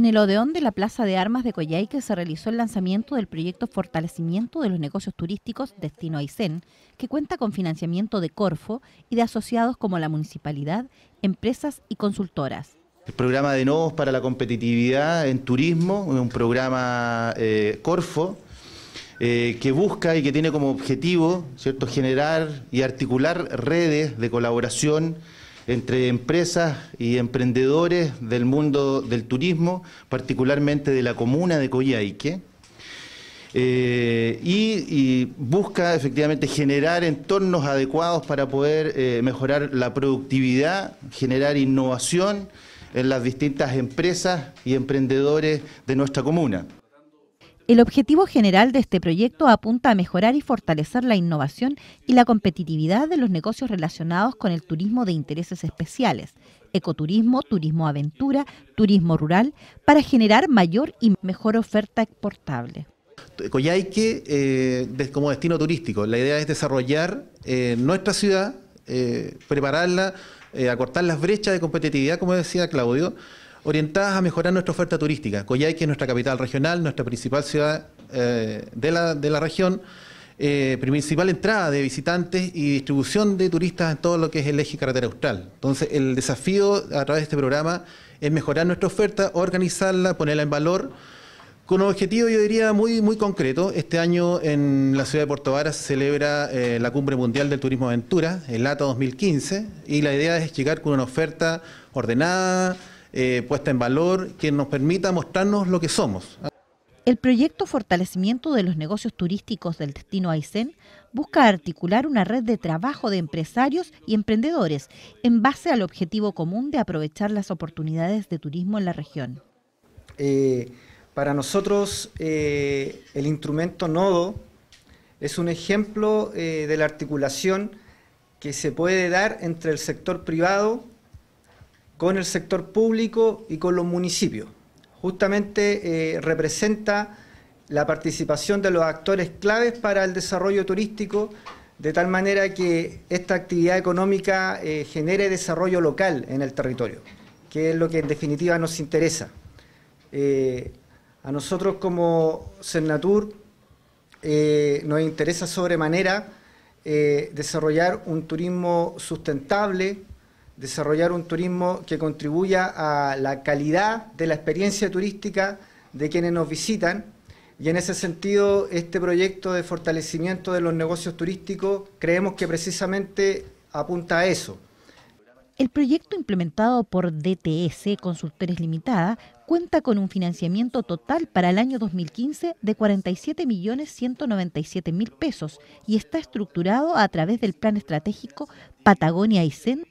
En el Odeón de la Plaza de Armas de Coyhaique se realizó el lanzamiento del proyecto Fortalecimiento de los Negocios Turísticos Destino Aysén, que cuenta con financiamiento de Corfo y de asociados como la municipalidad, empresas y consultoras. El programa de nuevos para la competitividad en turismo, un programa eh, Corfo, eh, que busca y que tiene como objetivo ¿cierto? generar y articular redes de colaboración entre empresas y emprendedores del mundo del turismo, particularmente de la comuna de Coyhaique. Eh, y, busca efectivamente generar entornos adecuados para poder eh, mejorar la productividad, generar innovación en las distintas empresas y emprendedores de nuestra comuna. El objetivo general de este proyecto apunta a mejorar y fortalecer la innovación y la competitividad de los negocios relacionados con el turismo de intereses especiales, ecoturismo, turismo aventura, turismo rural, para generar mayor y mejor oferta exportable. Coyhaique eh, como destino turístico, la idea es desarrollar eh, nuestra ciudad, eh, prepararla, acortar las brechas de competitividad, como decía Claudio, orientadas a mejorar nuestra oferta turística. Coyhaique es nuestra capital regional, nuestra principal ciudad eh, de, la, de, la, región, eh, principal entrada de visitantes y distribución de turistas en todo lo que es el eje carretera austral. Entonces, el desafío a través de este programa es mejorar nuestra oferta, organizarla, ponerla en valor, con un objetivo, yo diría, muy, muy concreto. Este año en la ciudad de Puerto Varas se celebra eh, la Cumbre Mundial del Turismo Aventura, el ATA 2015, y la idea es llegar con una oferta ordenada, eh, puesta en valor, que nos permita mostrarnos lo que somos. El proyecto Fortalecimiento de los Negocios Turísticos del Destino Aysén busca articular una red de trabajo de empresarios y emprendedores en base al objetivo común de aprovechar las oportunidades de turismo en la región. Eh, para nosotros, eh, el instrumento Nodo es un ejemplo de la articulación que se puede dar entre el sector privado con el sector público y con los municipios. Justamente eh, representa la participación de los actores claves para el desarrollo turístico, de tal manera que esta actividad económica eh, genere desarrollo local en el territorio, que es lo que en definitiva nos interesa. Eh, a nosotros como Cernatur nos interesa sobremanera desarrollar un turismo sustentable, desarrollar un turismo que contribuya a la calidad de la experiencia turística de quienes nos visitan. Y en ese sentido, este proyecto de fortalecimiento de los negocios turísticos creemos que precisamente apunta a eso. El proyecto implementado por DTS Consultores Limitada cuenta con un financiamiento total para el año 2015 de 47.197.000 pesos y está estructurado a través del Plan Estratégico Patagonia y Centro.